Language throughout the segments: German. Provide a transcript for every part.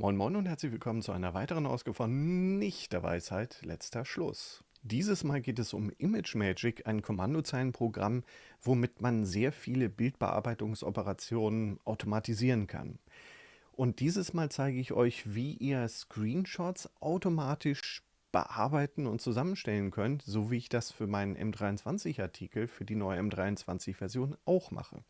Moin Moin und herzlich willkommen zu einer weiteren Ausgabe von Nicht der Weisheit, letzter Schluss. Dieses Mal geht es um Image Magic, ein Kommandozeilenprogramm, womit man sehr viele Bildbearbeitungsoperationen automatisieren kann. Und dieses Mal zeige ich euch, wie ihr Screenshots automatisch bearbeiten und zusammenstellen könnt, so wie ich das für meinen M23-Artikel für die neue M23-Version auch mache.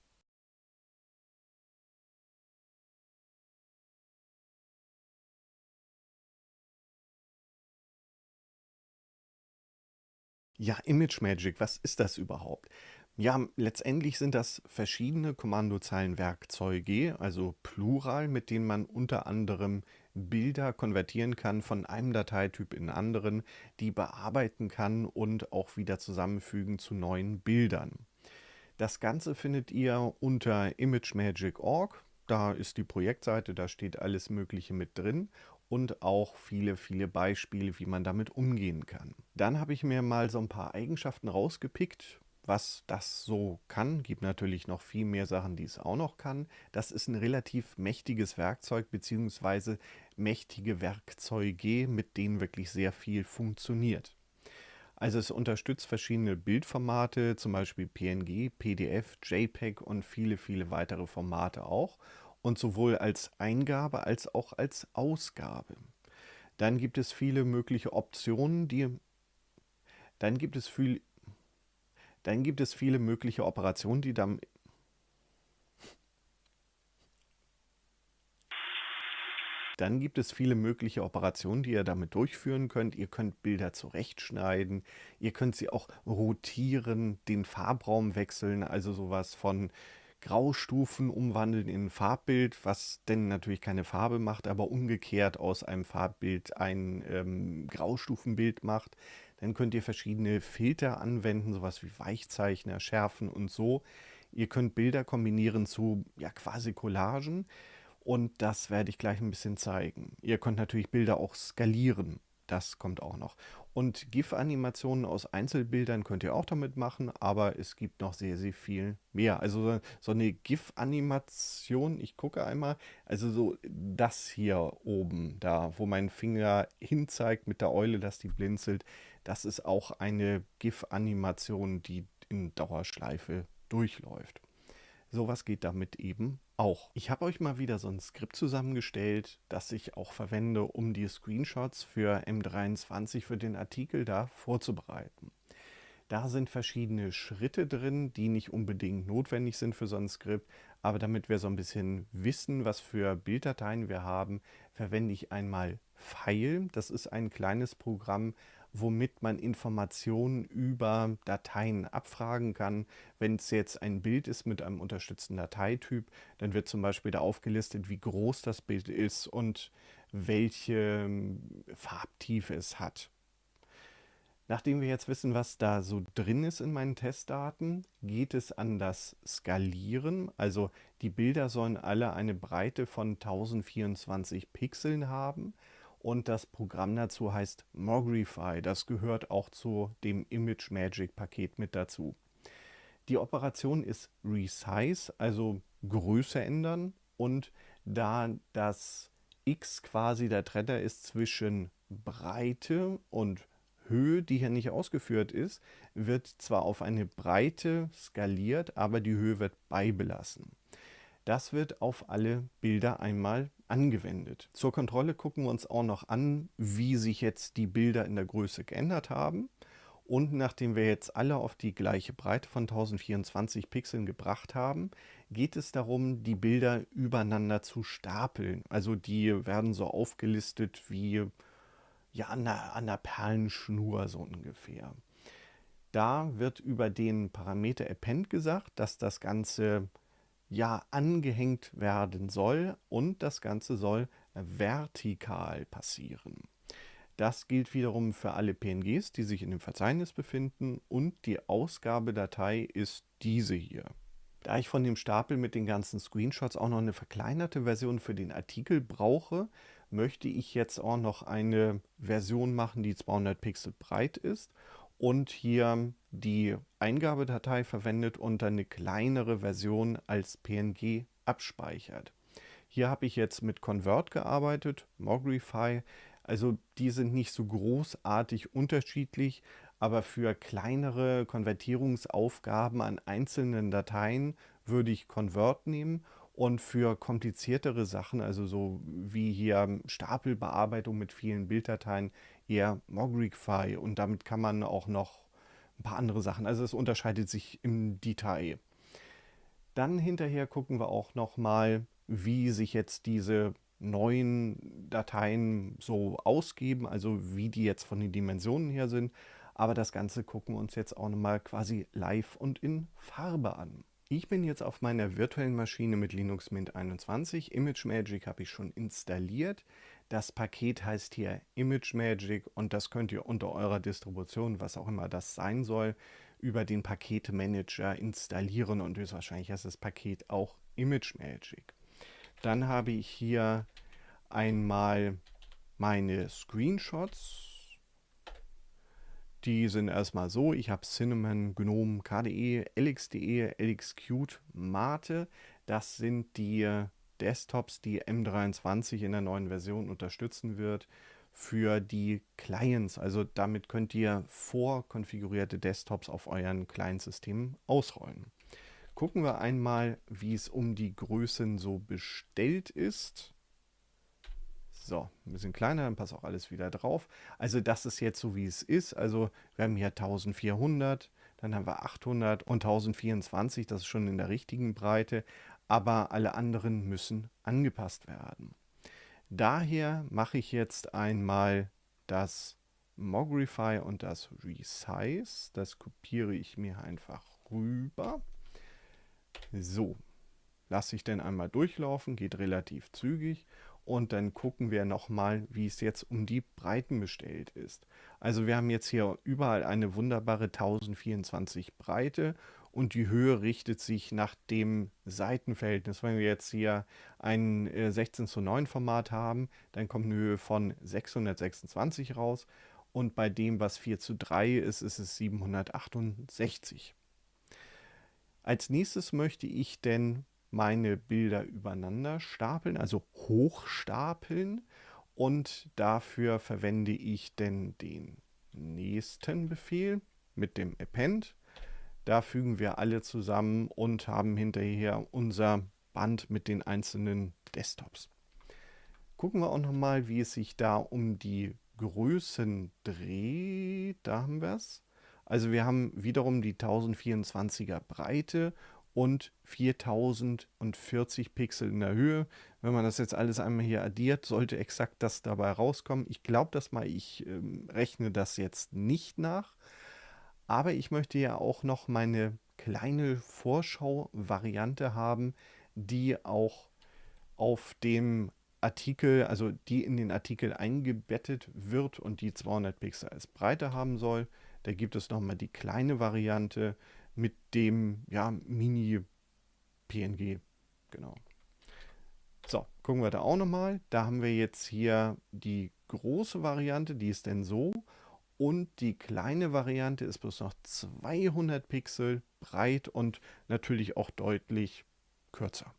ja, Image Magic, was ist das überhaupt? Ja, letztendlich sind das verschiedene Kommandozeilenwerkzeuge, also Plural, mit denen man unter anderem Bilder konvertieren kann von einem Dateityp in anderen, die bearbeiten kann und auch wieder zusammenfügen zu neuen Bildern. Das Ganze findet ihr unter imagemagic.org. Da ist die Projektseite, da steht alles Mögliche mit drin und auch viele, viele Beispiele, wie man damit umgehen kann. Dann habe ich mir mal so ein paar Eigenschaften rausgepickt, was das so kann. Gibt natürlich noch viel mehr Sachen, die es auch noch kann. Das ist ein relativ mächtiges Werkzeug bzw. mächtige Werkzeuge, mit denen wirklich sehr viel funktioniert. Also es unterstützt verschiedene Bildformate, zum Beispiel PNG, PDF, JPEG und viele, viele weitere Formate auch und sowohl als Eingabe als auch als Ausgabe. Dann gibt es viele mögliche Optionen, die dann gibt es viel dann gibt es viele mögliche Operationen, die dann Dann gibt es viele mögliche Operationen, die ihr damit durchführen könnt. Ihr könnt Bilder zurechtschneiden, ihr könnt sie auch rotieren, den Farbraum wechseln, also sowas von Graustufen umwandeln in ein Farbbild, was denn natürlich keine Farbe macht, aber umgekehrt aus einem Farbbild ein ähm, Graustufenbild macht. Dann könnt ihr verschiedene Filter anwenden, sowas wie Weichzeichner, Schärfen und so. Ihr könnt Bilder kombinieren zu ja quasi Collagen und das werde ich gleich ein bisschen zeigen. Ihr könnt natürlich Bilder auch skalieren. Das kommt auch noch. Und GIF-Animationen aus Einzelbildern könnt ihr auch damit machen, aber es gibt noch sehr, sehr viel mehr. Also so eine GIF-Animation, ich gucke einmal, also so das hier oben, da wo mein Finger hinzeigt mit der Eule, dass die blinzelt, das ist auch eine GIF-Animation, die in Dauerschleife durchläuft. Sowas geht damit eben auch. Ich habe euch mal wieder so ein Skript zusammengestellt, das ich auch verwende, um die Screenshots für M23 für den Artikel da vorzubereiten. Da sind verschiedene Schritte drin, die nicht unbedingt notwendig sind für so ein Skript, aber damit wir so ein bisschen wissen, was für Bilddateien wir haben, verwende ich einmal File. Das ist ein kleines Programm, womit man Informationen über Dateien abfragen kann. Wenn es jetzt ein Bild ist mit einem unterstützten Dateityp, dann wird zum Beispiel da aufgelistet, wie groß das Bild ist und welche ähm, Farbtiefe es hat. Nachdem wir jetzt wissen, was da so drin ist in meinen Testdaten, geht es an das Skalieren. Also die Bilder sollen alle eine Breite von 1024 Pixeln haben. Und das Programm dazu heißt Mogrify. Das gehört auch zu dem Image Magic Paket mit dazu. Die Operation ist Resize, also Größe ändern. Und da das X quasi der Trenner ist zwischen Breite und Höhe, die hier nicht ausgeführt ist, wird zwar auf eine Breite skaliert, aber die Höhe wird beibelassen. Das wird auf alle Bilder einmal angewendet. Zur Kontrolle gucken wir uns auch noch an, wie sich jetzt die Bilder in der Größe geändert haben. Und nachdem wir jetzt alle auf die gleiche Breite von 1024 Pixeln gebracht haben, geht es darum, die Bilder übereinander zu stapeln. Also die werden so aufgelistet wie ja, an, einer, an einer Perlenschnur so ungefähr. Da wird über den Parameter Append gesagt, dass das Ganze ja angehängt werden soll und das Ganze soll vertikal passieren. Das gilt wiederum für alle PNGs, die sich in dem Verzeichnis befinden und die Ausgabedatei ist diese hier. Da ich von dem Stapel mit den ganzen Screenshots auch noch eine verkleinerte Version für den Artikel brauche, möchte ich jetzt auch noch eine Version machen, die 200 Pixel breit ist und hier die Eingabedatei verwendet und dann eine kleinere Version als PNG abspeichert. Hier habe ich jetzt mit Convert gearbeitet, Mogrify. Also die sind nicht so großartig unterschiedlich, aber für kleinere Konvertierungsaufgaben an einzelnen Dateien würde ich Convert nehmen und für kompliziertere Sachen, also so wie hier Stapelbearbeitung mit vielen Bilddateien, eher Mogrigfy. Und damit kann man auch noch ein paar andere Sachen. Also es unterscheidet sich im Detail. Dann hinterher gucken wir auch nochmal, wie sich jetzt diese neuen Dateien so ausgeben, also wie die jetzt von den Dimensionen her sind. Aber das Ganze gucken wir uns jetzt auch nochmal quasi live und in Farbe an. Ich bin jetzt auf meiner virtuellen Maschine mit Linux Mint 21. ImageMagick habe ich schon installiert. Das Paket heißt hier ImageMagick und das könnt ihr unter eurer Distribution, was auch immer das sein soll, über den Paketmanager installieren und höchstwahrscheinlich heißt das Paket auch ImageMagick. Dann habe ich hier einmal meine Screenshots die sind erstmal so, ich habe Cinnamon, Gnome, KDE, LXDE, LXQt, Mate. Das sind die Desktops, die M23 in der neuen Version unterstützen wird für die Clients. Also damit könnt ihr vorkonfigurierte Desktops auf euren Client-Systemen ausrollen. Gucken wir einmal, wie es um die Größen so bestellt ist. So, ein bisschen kleiner, dann passt auch alles wieder drauf. Also das ist jetzt so, wie es ist. Also wir haben hier 1400, dann haben wir 800 und 1024, das ist schon in der richtigen Breite. Aber alle anderen müssen angepasst werden. Daher mache ich jetzt einmal das Mogrify und das Resize. Das kopiere ich mir einfach rüber. So, lasse ich dann einmal durchlaufen, geht relativ zügig und dann gucken wir nochmal, wie es jetzt um die Breiten bestellt ist. Also wir haben jetzt hier überall eine wunderbare 1024 Breite und die Höhe richtet sich nach dem Seitenverhältnis. Wenn wir jetzt hier ein 16 äh, zu 9 Format haben, dann kommt eine Höhe von 626 raus und bei dem, was 4 zu 3 ist, ist es 768. Als nächstes möchte ich denn meine Bilder übereinander stapeln, also hochstapeln. Und dafür verwende ich denn den nächsten Befehl mit dem Append. Da fügen wir alle zusammen und haben hinterher unser Band mit den einzelnen Desktops. Gucken wir auch nochmal, wie es sich da um die Größen dreht. Da haben wir es. Also wir haben wiederum die 1024er Breite und 4040 Pixel in der Höhe. Wenn man das jetzt alles einmal hier addiert, sollte exakt das dabei rauskommen. Ich glaube das mal, ich ähm, rechne das jetzt nicht nach. Aber ich möchte ja auch noch meine kleine Vorschau-Variante haben, die auch auf dem Artikel, also die in den Artikel eingebettet wird und die 200 Pixel als Breite haben soll. Da gibt es nochmal die kleine Variante, mit dem ja, Mini-PNG. Genau. So, gucken wir da auch nochmal. Da haben wir jetzt hier die große Variante, die ist denn so. Und die kleine Variante ist bloß noch 200 Pixel breit und natürlich auch deutlich kürzer,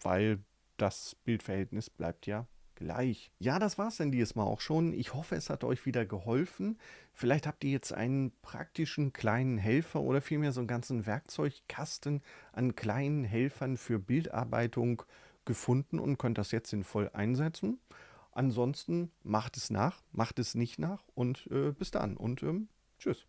weil das Bildverhältnis bleibt ja gleich. Ja, das war es denn diesmal auch schon. Ich hoffe, es hat euch wieder geholfen. Vielleicht habt ihr jetzt einen praktischen kleinen Helfer oder vielmehr so einen ganzen Werkzeugkasten an kleinen Helfern für Bildarbeitung gefunden und könnt das jetzt sinnvoll einsetzen. Ansonsten macht es nach, macht es nicht nach und äh, bis dann und ähm, tschüss.